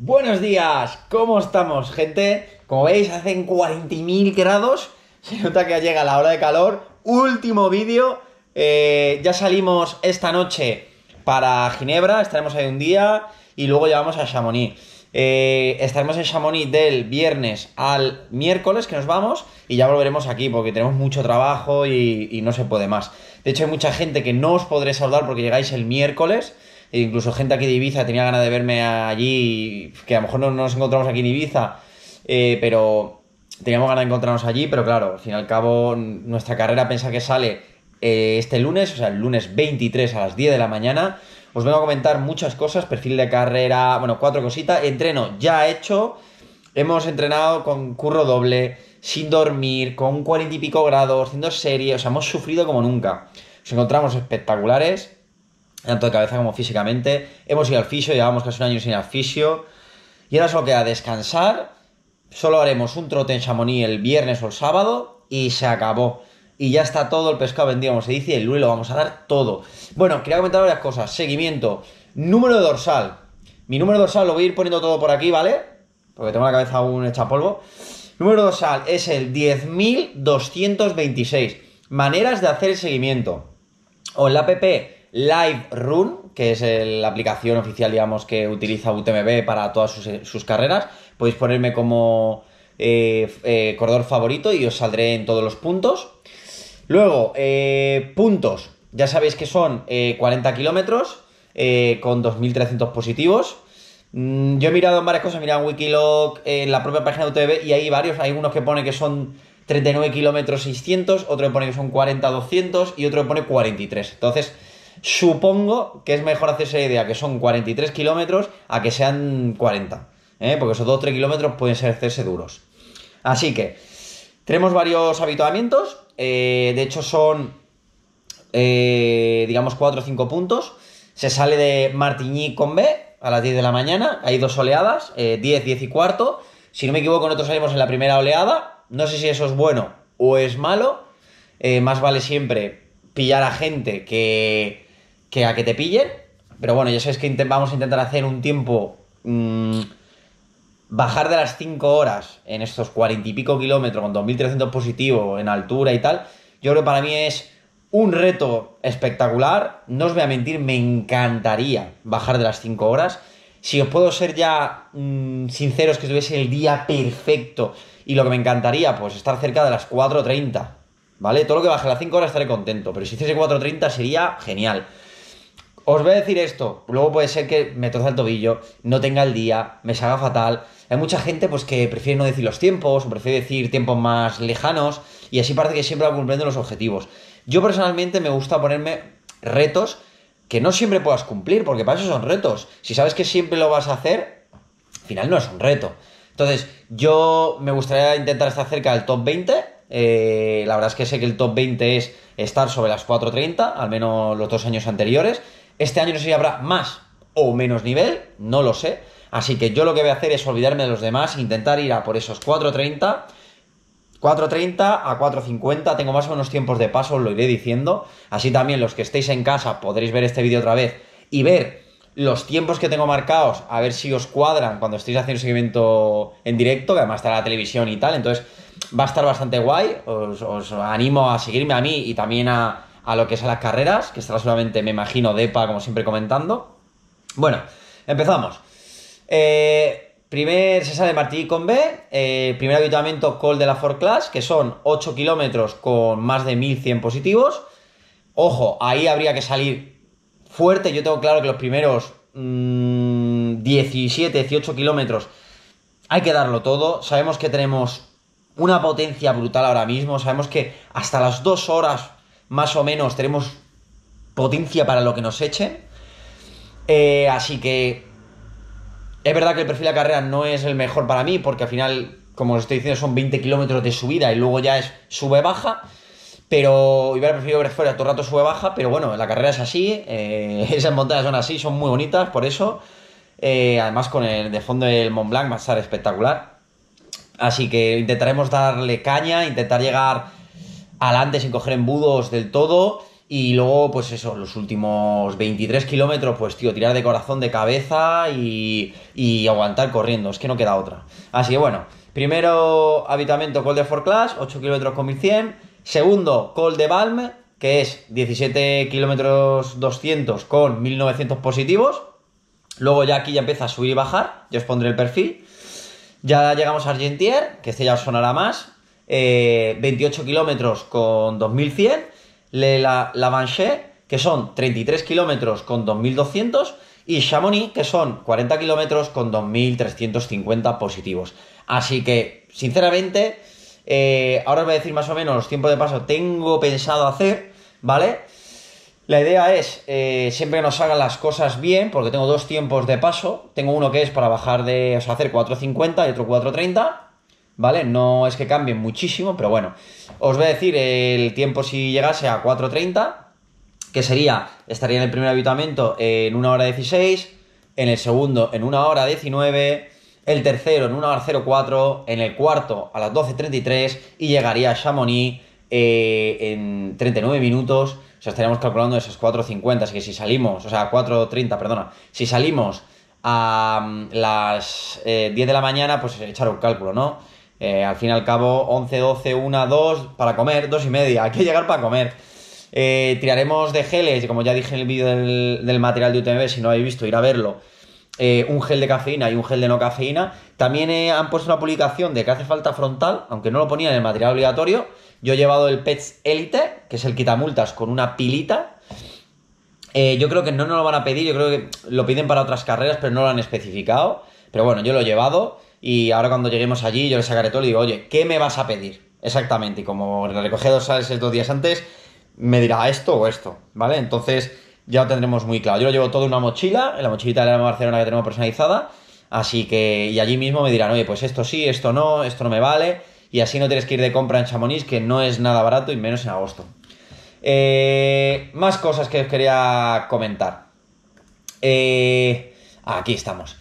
Buenos días, ¿cómo estamos, gente? Como veis, hacen 40.000 grados. Se nota que llega la hora de calor. Último vídeo. Eh, ya salimos esta noche para Ginebra, estaremos ahí un día y luego llevamos a Chamonix. Eh, estaremos en Chamonix del viernes al miércoles que nos vamos y ya volveremos aquí porque tenemos mucho trabajo y, y no se puede más. De hecho, hay mucha gente que no os podré saludar porque llegáis el miércoles. E incluso gente aquí de Ibiza tenía ganas de verme allí, que a lo mejor no, nos encontramos aquí en Ibiza, eh, pero teníamos ganas de encontrarnos allí, pero claro, al fin y al cabo nuestra carrera Pensa que sale eh, este lunes, o sea, el lunes 23 a las 10 de la mañana. Os vengo a comentar muchas cosas, perfil de carrera, bueno, cuatro cositas, entreno ya hecho, hemos entrenado con curro doble, sin dormir, con un cuarenta y pico grados, haciendo series, o sea, hemos sufrido como nunca. Nos encontramos espectaculares tanto de cabeza como físicamente. Hemos ido al fisio, llevamos casi un año sin ir al fisio. Y ahora solo queda descansar. Solo haremos un trote en Chamonix el viernes o el sábado y se acabó. Y ya está todo el pescado vendido, como se dice, y el lunes lo vamos a dar todo. Bueno, quería comentar varias cosas. Seguimiento. Número de dorsal. Mi número de dorsal lo voy a ir poniendo todo por aquí, ¿vale? Porque tengo la cabeza aún hecha polvo. Número dorsal es el 10.226. Maneras de hacer el seguimiento. O en la app Live Run, que es la aplicación oficial, digamos, que utiliza UTMB para todas sus, carreras. Podéis ponerme como eh, eh, corredor favorito y os saldré en todos los puntos. Luego, eh, puntos. Ya sabéis que son 40 kilómetros con 2.300 positivos. Mm, yo he mirado en varias cosas, he mirado en Wikiloc, en la propia página de UTMB y hay varios. Hay unos que pone que son 39 kilómetros 600, otro que pone que son 40 200 y otro que pone 43. Entonces, Supongo que es mejor hacerse la idea que son 43 kilómetros a que sean 40, ¿eh? porque esos 2 3 kilómetros pueden ser hacerse duros. Así que tenemos varios habituamientos, eh, de hecho son, eh, digamos, 4 o 5 puntos. Se sale de Martigny con B a las 10 de la mañana, hay dos oleadas, 10, 10 y cuarto. Si no me equivoco, nosotros salimos en la primera oleada, no sé si eso es bueno o es malo, más vale siempre pillar a gente que, que a que te pillen. Pero bueno, ya sabes que vamos a intentar hacer un tiempo. Mm, bajar de las 5 horas en estos 40 y pico kilómetros con 2300 positivo en altura y tal. Yo creo que para mí es un reto espectacular. No os voy a mentir, me encantaría bajar de las 5 horas. Si os puedo ser ya mm, sinceros, que estuviese el día perfecto y lo que me encantaría, pues estar cerca de las 4.30. ¿Vale? Todo lo que baje a las 5 horas estaré contento, pero si hiciese 4.30 sería genial. Os voy a decir esto, luego puede ser que me troce el tobillo, no tenga el día, me salga fatal. Hay mucha gente pues que prefiere no decir los tiempos, o prefiere decir tiempos más lejanos, y así parece que siempre va cumpliendo los objetivos. Yo personalmente me gusta ponerme retos que no siempre puedas cumplir, porque para eso son retos. Si sabes que siempre lo vas a hacer, al final no es un reto. Entonces, yo me gustaría intentar estar cerca del top 20. Eh, la verdad es que sé que el top 20 es estar sobre las 4.30, al menos los dos años anteriores. Este año no sé si habrá más o menos nivel, no lo sé. Así que yo lo que voy a hacer es olvidarme de los demás, intentar ir a por esos 4.30. 4.30 a 4.50, tengo más o menos tiempos de paso, os lo iré diciendo. Así también los que estéis en casa podréis ver este vídeo otra vez y ver los tiempos que tengo marcados, a ver si os cuadran cuando estéis haciendo seguimiento en directo, que además está la televisión y tal. Entonces va a estar bastante guay. os animo a seguirme a mí y también a, a lo que es las carreras, que estará solamente, me imagino, Depa, como siempre comentando. Bueno, empezamos. Eh, primer se de Martí con B, eh, primer habituamiento call de la Ford Class, que son 8 kilómetros con más de 1100 positivos. Ojo, ahí habría que salir fuerte. Yo tengo claro que los primeros 17, mm, 18 kilómetros hay que darlo todo. Sabemos que tenemos una potencia brutal ahora mismo. Sabemos que hasta las 2 horas más o menos tenemos potencia para lo que nos eche. Eh, así que es verdad que el perfil de carrera no es el mejor para mí, porque al final, como os estoy diciendo, son 20 kilómetros de subida y luego ya es sube-baja. Pero hubiera preferido ver fuera todo el rato sube-baja, pero bueno, la carrera es así, eh, esas montañas son así, son muy bonitas, por eso. Eh, además, con el de fondo del Mont Blanc va a estar espectacular. Así que intentaremos darle caña, intentar llegar adelante sin coger embudos del todo. Y luego, pues eso, los últimos 23 kilómetros, pues tío, tirar de corazón, de cabeza y, y aguantar corriendo. Es que no queda otra. Así que bueno, primero habitamiento Col de For 8 kilómetros con 1100. Segundo, Col de Balme que es 17 kilómetros 200 con 1900 positivos. Luego ya aquí ya empieza a subir y bajar. Yo os pondré el perfil. Ya llegamos a Argentier, que este ya os sonará más. 28 eh, kilómetros con 2100, la, Manche, que son 33 kilómetros con 2200, y Chamonix, que son 40 kilómetros con 2350 positivos. Así que, sinceramente, eh, ahora os voy a decir más o menos los tiempos de paso tengo pensado hacer, ¿vale? La idea es eh, siempre que nos hagan las cosas bien, porque tengo dos tiempos de paso. Tengo uno que es para bajar de, hacer 4.50 y otro 4.30. ¿vale? No es que cambien muchísimo, pero bueno. Os voy a decir el tiempo si llegase a 4.30, que sería, estaría en el primer avituamiento en 1 hora 16, en el segundo en 1 hora 19, el tercero en 1 hora 04, en el cuarto a las 12.33 y llegaría a Chamonix eh, en 39 minutos. O sea, estaríamos calculando esas 4.50, así que si salimos, o sea, 4.30, perdona, si salimos a mm, las 10 eh, de la mañana, pues echar un cálculo, ¿no? Eh, al fin y al cabo, 11, 12, 1, 2 para comer, 2 y media. Hay que llegar para comer. Eh, tiraremos de geles, como ya dije en el vídeo del, material de UTMB, si no habéis visto, ir a verlo. Eh, un gel de cafeína y un gel de no cafeína. También han puesto una publicación de que hace falta frontal, aunque no lo ponía en el material obligatorio. Yo he llevado el PETS Elite, que es el quitamultas con una pilita. yo creo que no nos lo van a pedir, yo creo que lo piden para otras carreras, pero no lo han especificado. Pero bueno, yo lo he llevado. Y ahora cuando lleguemos allí, yo le sacaré todo y le digo, oye, ¿qué me vas a pedir? Exactamente. Y como le recogedor dos sales dos días antes, me dirá esto o esto, ¿vale? Entonces ya lo tendremos muy claro. Yo lo llevo todo en una mochila, en la mochilita de la Barcelona que tenemos personalizada. Así que, y allí mismo me dirán, oye, pues esto sí, esto no, esto no me vale. Y así no tienes que ir de compra en Chamonix, que no es nada barato y menos en agosto. Eh, más cosas que os quería comentar. Eh, aquí estamos.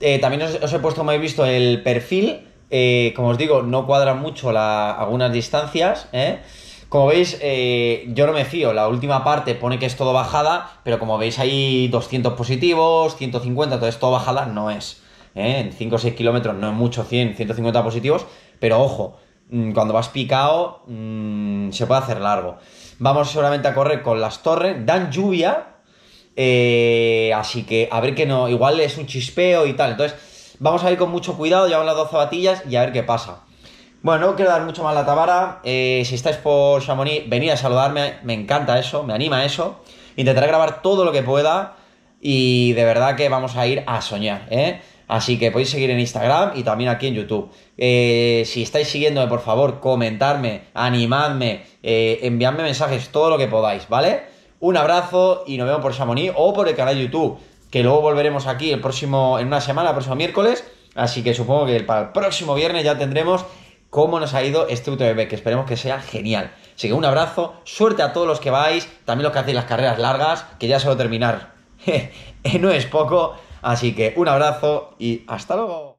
Eh, también os, he puesto, como habéis visto, el perfil. Eh, como os digo, no cuadran mucho algunas distancias. ¿eh? Como veis, yo no me fío. La última parte pone que es todo bajada, pero como veis hay 200 positivos, 150, entonces todo bajada no es. En 5 o 6 kilómetros no es mucho, 100, 150 positivos, pero ojo, mm, cuando vas picado mm, se puede hacer largo. Vamos seguramente a correr con las torres. Dan lluvia, eh, así que a ver que no, igual es un chispeo y tal. Entonces, vamos a ir con mucho cuidado, llevamos las dos zapatillas y a ver qué pasa. Bueno, no quiero dar mucho más la tabara. Eh, si estáis por Chamonix, venid a saludarme, me encanta eso, me anima eso. Intentaré grabar todo lo que pueda y de verdad que vamos a ir a soñar, ¿eh? Así que podéis seguir en Instagram y también aquí en YouTube. Eh, si estáis siguiéndome, por favor, comentarme, animadme, eh, enviadme mensajes, todo lo que podáis, ¿vale? Un abrazo y nos vemos por Chamonix o por el canal YouTube, que luego volveremos aquí el próximo, en una semana, el próximo miércoles. Así que supongo que para el próximo viernes ya tendremos cómo nos ha ido este UTMB, que esperemos que sea genial. Así que un abrazo, suerte a todos los que vais, también los que hacéis las carreras largas, que ya se va a terminar. Eh, no es poco, así que un abrazo y hasta luego.